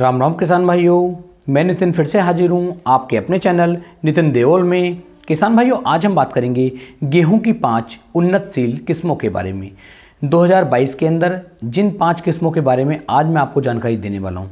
राम राम किसान भाइयों मैं नितिन फिर से हाजिर हूँ आपके अपने चैनल नितिन देओल में किसान भाइयों आज हम बात करेंगे गेहूं की पांच उन्नतशील किस्मों के बारे में 2022 के अंदर जिन पांच किस्मों के बारे में आज मैं आपको जानकारी देने वाला हूँ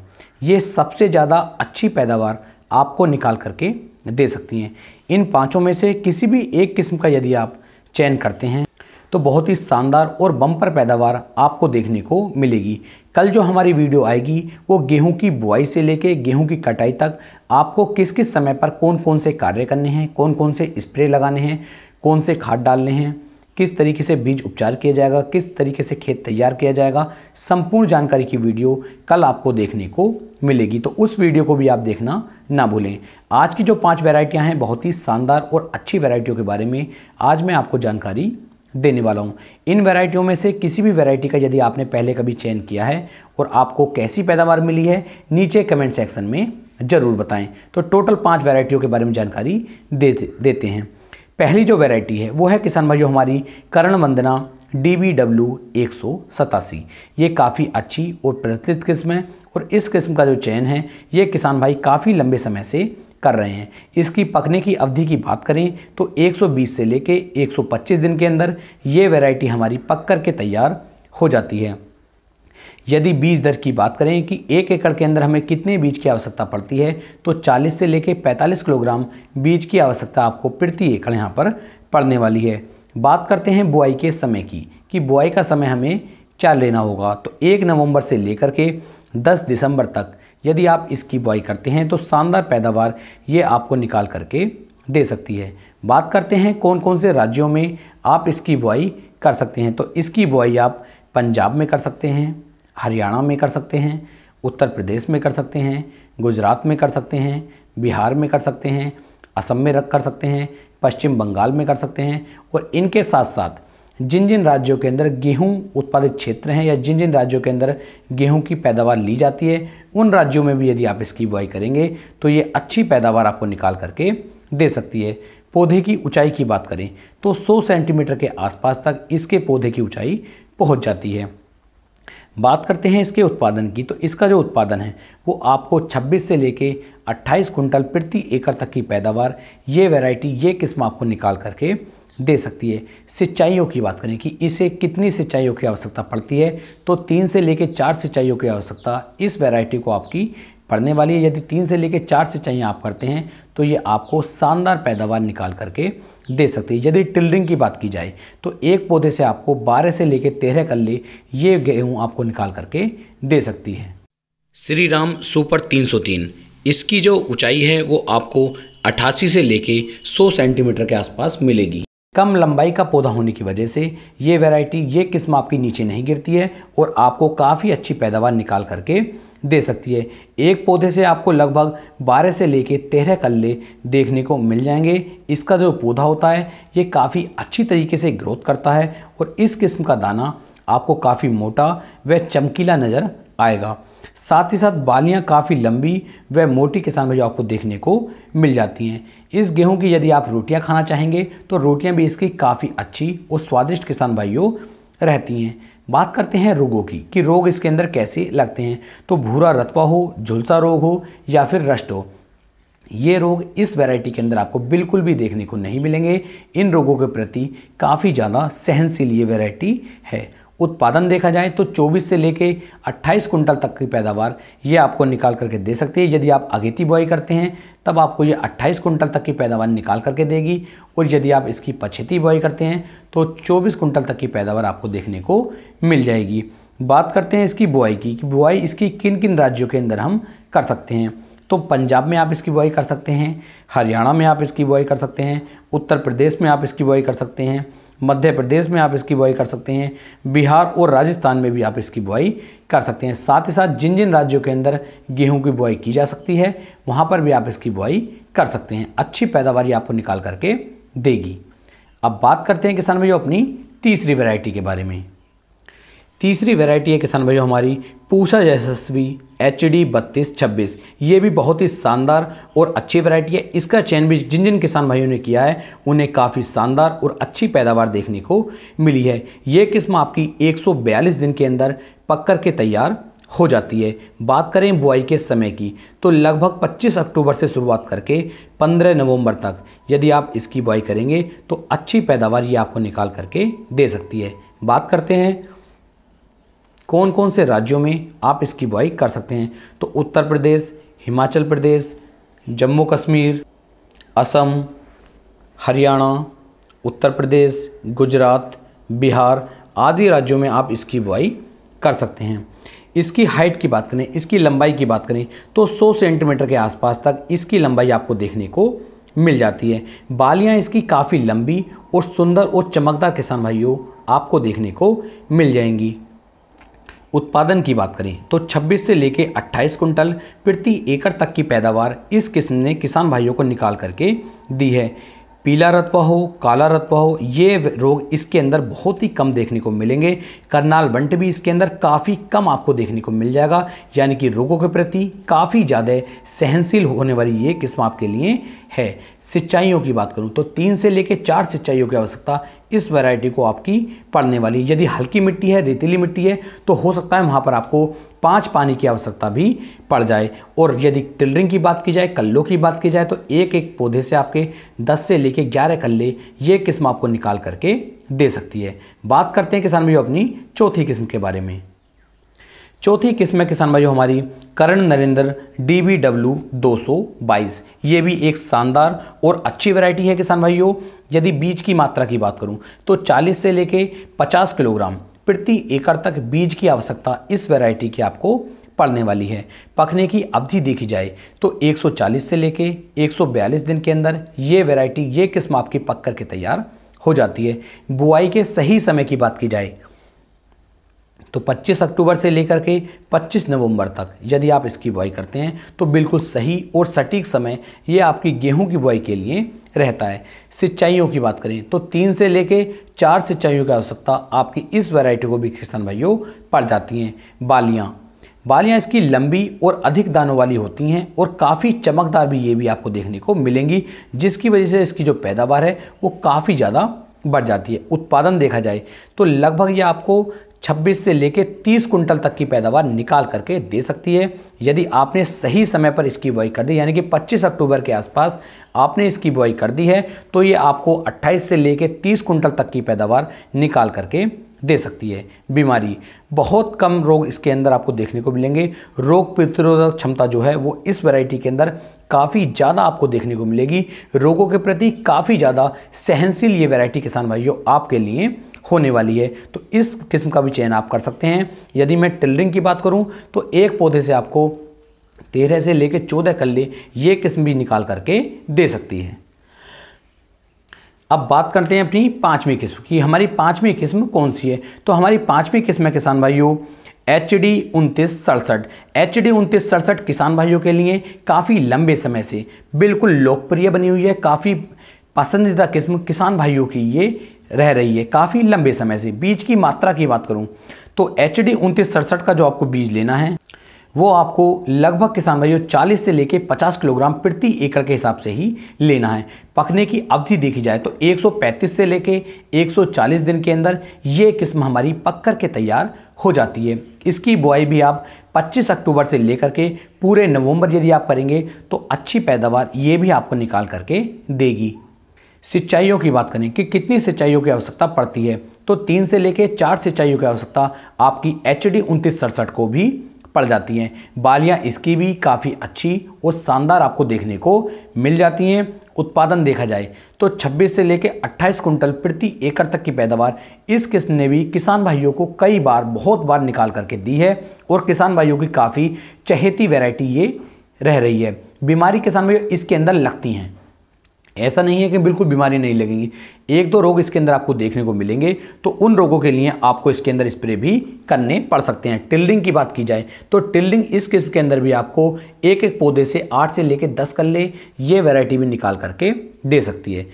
ये सबसे ज़्यादा अच्छी पैदावार आपको निकाल करके दे सकती हैं इन पाँचों में से किसी भी एक किस्म का यदि आप चयन करते हैं तो बहुत ही शानदार और बम्पर पैदावार आपको देखने को मिलेगी कल जो हमारी वीडियो आएगी वो गेहूं की बुआई से लेके गेहूं की कटाई तक आपको किस किस समय पर कौन कौन से कार्य करने हैं कौन कौन से स्प्रे लगाने हैं कौन से खाद डालने हैं किस तरीके से बीज उपचार किया जाएगा किस तरीके से खेत तैयार किया जाएगा संपूर्ण जानकारी की वीडियो कल आपको देखने को मिलेगी तो उस वीडियो को भी आप देखना ना भूलें आज की जो पांच वैरायटियां हैं बहुत ही शानदार और अच्छी वैरायटियों के बारे में आज मैं आपको जानकारी देने वाला हूँ इन वैरायटियों में से किसी भी वैरायटी का यदि आपने पहले कभी चयन किया है और आपको कैसी पैदावार मिली है नीचे कमेंट सेक्शन में ज़रूर बताएं तो टोटल पाँच वैरायटियों के बारे में जानकारी दे देते हैं पहली जो वैरायटी है वो है किसान भाइयों हमारी Karan Vandana D B W एक सौ सतासी ये काफ़ी अच्छी और प्रचलित किस्म है और इस किस्म का जो चयन है ये किसान भाई काफ़ी लंबे समय से कर रहे हैं इसकी पकने की अवधि की बात करें तो 120 से लेके 125 दिन के अंदर ये वैरायटी हमारी पक कर के तैयार हो जाती है यदि बीज दर की बात करें कि एक एकड़ के अंदर हमें कितने बीज की आवश्यकता पड़ती है तो 40 से लेके 45 किलोग्राम बीज की आवश्यकता आपको प्रति एकड़ यहाँ पर पड़ने वाली है बात करते हैं बुआई के समय की कि बुआई का समय हमें क्या लेना होगा तो एक नवंबर से लेकर के दस दिसंबर तक यदि आप इसकी बुआई करते हैं तो शानदार पैदावार ये आपको निकाल करके दे सकती है बात करते हैं कौन कौन से राज्यों में आप इसकी बुआई कर सकते हैं तो इसकी बुआई आप पंजाब में कर सकते हैं हरियाणा में कर सकते हैं उत्तर प्रदेश में कर सकते हैं गुजरात में कर सकते हैं बिहार में कर सकते हैं असम में रख कर सकते हैं पश्चिम बंगाल में कर सकते हैं और इनके साथ साथ जिन जिन राज्यों के अंदर गेहूं उत्पादित क्षेत्र हैं या जिन जिन राज्यों के अंदर गेहूं की पैदावार ली जाती है उन राज्यों में भी यदि आप इसकी बुआई करेंगे तो ये अच्छी पैदावार आपको निकाल करके दे सकती है पौधे की ऊंचाई की बात करें तो 100 सेंटीमीटर के आसपास तक इसके पौधे की ऊंचाई पहुंच जाती है बात करते हैं इसके उत्पादन की तो इसका जो उत्पादन है वो आपको 26 से लेके 28 कुंटल प्रति एकड़ तक की पैदावार ये वैरायटी ये किस्म आपको निकाल करके दे सकती है सिंचाइयों की बात करें कि इसे कितनी सिंचाइयों की आवश्यकता पड़ती है तो तीन से लेकर चार सिंचाइयों की आवश्यकता इस वैरायटी को आपकी पड़ने वाली है यदि तीन से लेकर चार सिंचाइयाँ आप करते हैं तो ये आपको शानदार पैदावार निकाल करके दे सकती है यदि टिलरिंग की बात की जाए तो एक पौधे से आपको बारह से लेकर तेरह कल्ले ये गेहूँ आपको निकाल करके दे सकती है श्री राम सुपर 303 इसकी जो ऊंचाई है वो आपको अट्ठासी से लेके 100 सेंटीमीटर के आसपास मिलेगी कम लंबाई का पौधा होने की वजह से ये वैरायटी ये किस्म आपकी नीचे नहीं गिरती है और आपको काफ़ी अच्छी पैदावार निकाल करके दे सकती है एक पौधे से आपको लगभग 12 से लेके 13 कल्ले देखने को मिल जाएंगे इसका जो पौधा होता है ये काफ़ी अच्छी तरीके से ग्रोथ करता है और इस किस्म का दाना आपको काफ़ी मोटा व चमकीला नज़र आएगा साथ ही साथ बालियाँ काफ़ी लंबी व मोटी किसान में जो आपको देखने को मिल जाती हैं इस गेहूं की यदि आप रोटियां खाना चाहेंगे तो रोटियां भी इसकी काफ़ी अच्छी और स्वादिष्ट किसान भाइयों रहती हैं बात करते हैं रोगों की कि रोग इसके अंदर कैसे लगते हैं तो भूरा रतवा हो झुलसा रोग हो या फिर रष्ट हो ये रोग इस वैरायटी के अंदर आपको बिल्कुल भी देखने को नहीं मिलेंगे इन रोगों के प्रति काफ़ी ज़्यादा सहनशील ये वैरायटी है उत्पादन देखा जाए तो 24 से लेके 28 कुंटल तक की पैदावार ये आपको निकाल करके दे सकती है यदि आप अगेती बुआई करते हैं तब आपको ये 28 कुंटल तक की पैदावार निकाल करके देगी और यदि आप इसकी पछेती बुआई करते हैं तो 24 कुंटल तक की पैदावार आपको देखने को मिल जाएगी बात करते हैं इसकी बुआई की कि बुआई इसकी किन किन राज्यों के अंदर हम कर सकते हैं तो पंजाब में आप इसकी बुआई कर सकते हैं हरियाणा में आप इसकी बुआई कर सकते हैं उत्तर प्रदेश में आप इसकी बुआई कर सकते हैं मध्य प्रदेश में आप इसकी बुआई कर सकते हैं बिहार और राजस्थान में भी आप इसकी बुआई कर सकते हैं साथ ही साथ जिन जिन राज्यों के अंदर गेहूं की बुआई की जा सकती है वहाँ पर भी आप इसकी बुआई कर सकते हैं अच्छी पैदावार आपको निकाल करके देगी अब बात करते हैं किसान भैया अपनी तीसरी वेराइटी के बारे में तीसरी वैरायटी है किसान भाइयों हमारी पूषा यशस्वी एच डी बत्तीस छब्बीस ये भी बहुत ही शानदार और अच्छी वैरायटी है इसका चयन भी जिन जिन किसान भाइयों ने किया है उन्हें काफ़ी शानदार और अच्छी पैदावार देखने को मिली है ये किस्म आपकी 142 दिन के अंदर पककर के तैयार हो जाती है बात करें बुआई के समय की तो लगभग 25 अक्टूबर से शुरुआत करके 15 नवंबर तक यदि आप इसकी बुआई करेंगे तो अच्छी पैदावार ये आपको निकाल करके दे सकती है बात करते हैं कौन कौन से राज्यों में आप इसकी बुआई कर सकते हैं तो उत्तर प्रदेश हिमाचल प्रदेश जम्मू कश्मीर असम हरियाणा उत्तर प्रदेश गुजरात बिहार आदि राज्यों में आप इसकी बुआई कर सकते हैं इसकी हाइट की बात करें इसकी लंबाई की बात करें तो 100 सेंटीमीटर के आसपास तक इसकी लंबाई आपको देखने को मिल जाती है बालियां इसकी काफ़ी लंबी और सुंदर और चमकदार किसान भाइयों आपको देखने को मिल जाएंगी उत्पादन की बात करें तो 26 से लेकर 28 कुंटल प्रति एकड़ तक की पैदावार इस किस्म ने किसान भाइयों को निकाल करके दी है पीला रतवा हो काला रतवा हो ये रोग इसके अंदर बहुत ही कम देखने को मिलेंगे करनाल बंट भी इसके अंदर काफ़ी कम आपको देखने को मिल जाएगा यानी कि रोगों के प्रति काफ़ी ज़्यादा सहनशील होने वाली ये किस्म आपके लिए है सिंचाइयों की बात करूँ तो तीन से लेकर चार सिंचाइयों की आवश्यकता इस वैरायटी को आपकी पड़ने वाली यदि हल्की मिट्टी है रेतीली मिट्टी है तो हो सकता है वहाँ पर आपको पाँच पानी की आवश्यकता भी पड़ जाए और यदि टिल्डरिंग की बात की जाए कल्लों की बात की जाए तो एक एक पौधे से आपके दस से लेके ग्यारह कल्ले ये किस्म आपको निकाल करके दे सकती है बात करते हैं किसान भैया अपनी चौथी किस्म के बारे में चौथी किस्म है किसान भाइयों हमारी Karan Narendra D B W दो सौ बाईस ये भी एक शानदार और अच्छी वैरायटी है किसान भाइयों यदि बीज की मात्रा की बात करूं तो 40 से लेके 50 किलोग्राम प्रति एकड़ तक बीज की आवश्यकता इस वैरायटी की आपको पड़ने वाली है पकने की अवधि देखी जाए तो 140 से लेके 142 दिन के अंदर ये वेरायटी ये किस्म आपकी पक करके तैयार हो जाती है बुआई के सही समय की बात की जाए तो 25 अक्टूबर से लेकर के 25 नवंबर तक यदि आप इसकी बुआई करते हैं तो बिल्कुल सही और सटीक समय ये आपकी गेहूं की बुआई के लिए रहता है सिंचाइयों की बात करें तो तीन से लेके चार सिंचाइयों की आवश्यकता आपकी इस वैरायटी को भी किसान भाइयों पड़ जाती हैं बालियाँ बालियाँ इसकी लंबी और अधिक दानों वाली होती हैं और काफ़ी चमकदार भी ये भी आपको देखने को मिलेंगी जिसकी वजह से इसकी जो पैदावार है वो काफ़ी ज़्यादा बढ़ जाती है उत्पादन देखा जाए तो लगभग ये आपको 26 से लेकर 30 कुंटल तक की पैदावार निकाल करके दे सकती है यदि आपने सही समय पर इसकी बुआई कर दी यानी कि 25 अक्टूबर के आसपास आपने इसकी बुआई कर दी है तो ये आपको 28 से लेकर 30 कुंटल तक की पैदावार निकाल करके दे सकती है बीमारी बहुत कम रोग इसके अंदर आपको देखने को मिलेंगे रोग प्रतिरोधक क्षमता जो है वो इस वैरायटी के अंदर काफ़ी ज़्यादा आपको देखने को मिलेगी रोगों के प्रति काफ़ी ज़्यादा सहनशील ये वैरायटी किसान भाइयों आपके लिए होने वाली है तो इस किस्म का भी चयन आप कर सकते हैं यदि मैं टिलरिंग की बात करूँ तो एक पौधे से आपको तेरह से लेकर चौदह कल्ले ये किस्म भी निकाल करके दे सकती है अब बात करते हैं अपनी पाँचवीं किस्म की हमारी पाँचवीं किस्म कौन सी है तो हमारी पाँचवीं किस्म है किसान भाइयों एच डी उनतीस सड़सठ एच डी उनतीस सड़सठ किसान भाइयों के लिए काफ़ी लंबे समय से बिल्कुल लोकप्रिय बनी हुई है काफ़ी पसंदीदा किस्म किसान भाइयों की ये रह रही है काफ़ी लंबे समय से बीज की मात्रा की बात करूँ तो एच डी उनतीस सड़सठ का जो आपको बीज लेना है वो आपको लगभग किसान भाइयों 40 से लेके 50 किलोग्राम प्रति एकड़ के हिसाब से ही लेना है पकने की अवधि देखी जाए तो 135 से लेके 140 दिन के अंदर ये किस्म हमारी पक कर के तैयार हो जाती है इसकी बुआई भी आप 25 अक्टूबर से लेकर के पूरे नवंबर यदि आप करेंगे तो अच्छी पैदावार ये भी आपको निकाल करके देगी सिंचाइयों की बात करें कि कितनी सिंचाइयों की आवश्यकता पड़ती है तो तीन से लेकर चार सिंचाइयों की आवश्यकता आपकी एच डी उनतीस सड़सठ को भी पड़ जाती हैं बालियाँ इसकी भी काफ़ी अच्छी और शानदार आपको देखने को मिल जाती हैं उत्पादन देखा जाए तो 26 से लेकर 28 कुंटल प्रति एकड़ तक की पैदावार इस किस्म ने भी किसान भाइयों को कई बार बहुत बार निकाल करके दी है और किसान भाइयों की काफ़ी चहेती वैरायटी ये रह रही है बीमारी किसान भाइयों इसके अंदर लगती हैं ऐसा नहीं है कि बिल्कुल बीमारी नहीं लगेंगी एक दो रोग इसके अंदर आपको देखने को मिलेंगे तो उन रोगों के लिए आपको इसके अंदर स्प्रे भी करने पड़ सकते हैं टिल्डिंग की बात की जाए तो टिल्डिंग इस किस्म के अंदर भी आपको एक एक पौधे से आठ से लेकर दस कर ले ये वेरायटी भी निकाल करके दे सकती है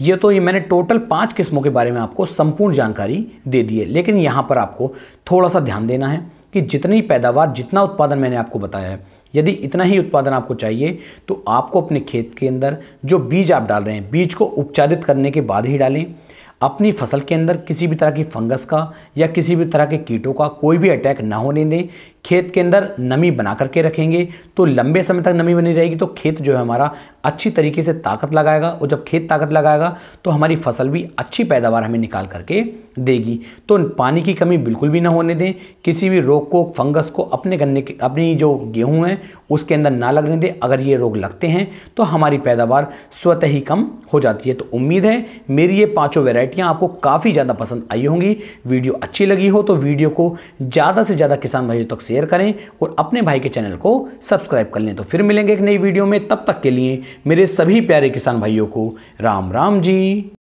ये तो ये मैंने टोटल पाँच किस्मों के बारे में आपको संपूर्ण जानकारी दे दी है लेकिन यहाँ पर आपको थोड़ा सा ध्यान देना है कि जितनी पैदावार जितना उत्पादन मैंने आपको बताया है यदि इतना ही उत्पादन आपको चाहिए तो आपको अपने खेत के अंदर जो बीज आप डाल रहे हैं बीज को उपचारित करने के बाद ही डालें अपनी फसल के अंदर किसी भी तरह की फंगस का या किसी भी तरह के कीटों का कोई भी अटैक ना होने दें खेत के अंदर नमी बना करके रखेंगे तो लंबे समय तक नमी बनी रहेगी तो खेत जो है हमारा अच्छी तरीके से ताकत लगाएगा और जब खेत ताकत लगाएगा तो हमारी फसल भी अच्छी पैदावार हमें निकाल करके देगी तो पानी की कमी बिल्कुल भी ना होने दें किसी भी रोग को फंगस को अपने गन्ने के अपनी जो गेहूँ है उसके अंदर ना लगने दें अगर ये रोग लगते हैं तो हमारी पैदावार स्वतः ही कम हो जाती है तो उम्मीद है मेरी ये पाँचों वेराइटियाँ आपको काफ़ी ज़्यादा पसंद आई होंगी वीडियो अच्छी लगी हो तो वीडियो को ज़्यादा से ज़्यादा किसान भाइयों तक शेयर शेयर करें और अपने भाई के चैनल को सब्सक्राइब कर लें तो फिर मिलेंगे एक नई वीडियो में तब तक के लिए मेरे सभी प्यारे किसान भाइयों को राम राम जी